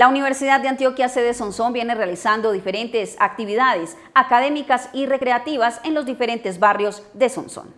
La Universidad de Antioquia sede Sonsón viene realizando diferentes actividades académicas y recreativas en los diferentes barrios de Sonsón.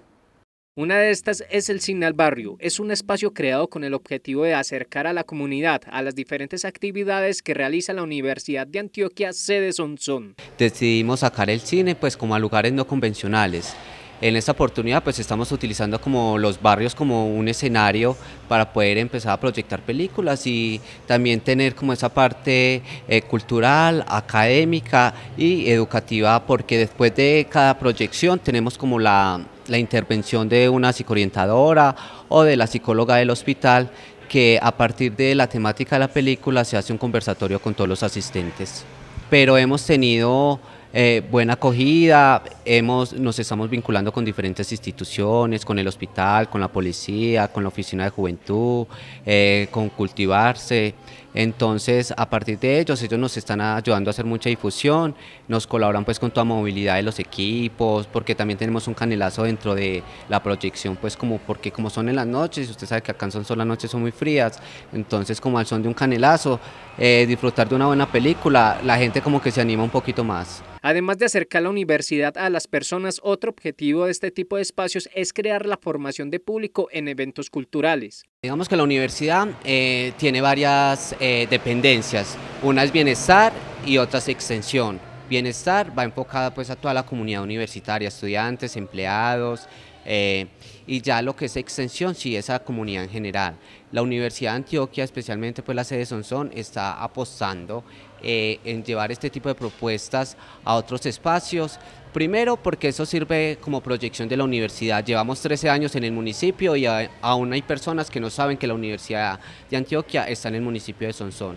Una de estas es el al Barrio. Es un espacio creado con el objetivo de acercar a la comunidad a las diferentes actividades que realiza la Universidad de Antioquia sede Sonsón. Decidimos sacar el cine pues como a lugares no convencionales en esta oportunidad pues estamos utilizando como los barrios como un escenario para poder empezar a proyectar películas y también tener como esa parte eh, cultural, académica y educativa porque después de cada proyección tenemos como la, la intervención de una psicoorientadora o de la psicóloga del hospital que a partir de la temática de la película se hace un conversatorio con todos los asistentes. Pero hemos tenido eh, buena acogida, hemos, nos estamos vinculando con diferentes instituciones, con el hospital, con la policía, con la oficina de juventud, eh, con cultivarse. Entonces, a partir de ellos, ellos nos están ayudando a hacer mucha difusión, nos colaboran pues con toda movilidad de los equipos, porque también tenemos un canelazo dentro de la proyección, pues como porque como son en las noches, usted sabe que acá son solo las noches son muy frías, entonces como al son de un canelazo, eh, disfrutar de una buena película, la gente como que se anima un poquito más. Además de acercar la universidad a las personas, otro objetivo de este tipo de espacios es crear la formación de público en eventos culturales. Digamos que la universidad eh, tiene varias eh, dependencias, una es bienestar y otra es extensión. Bienestar va enfocada pues a toda la comunidad universitaria, estudiantes, empleados, eh, y ya lo que es extensión, sí, esa comunidad en general. La Universidad de Antioquia, especialmente pues la sede Sonsón, está apostando eh, en llevar este tipo de propuestas a otros espacios. Primero, porque eso sirve como proyección de la universidad. Llevamos 13 años en el municipio y aún hay personas que no saben que la Universidad de Antioquia está en el municipio de Sonsón.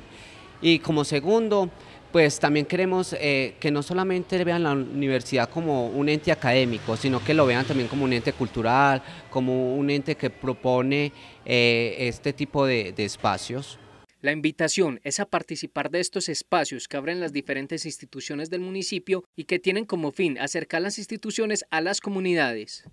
Y como segundo, pues también queremos eh, que no solamente vean la universidad como un ente académico, sino que lo vean también como un ente cultural, como un ente que propone eh, este tipo de, de espacios. La invitación es a participar de estos espacios que abren las diferentes instituciones del municipio y que tienen como fin acercar las instituciones a las comunidades.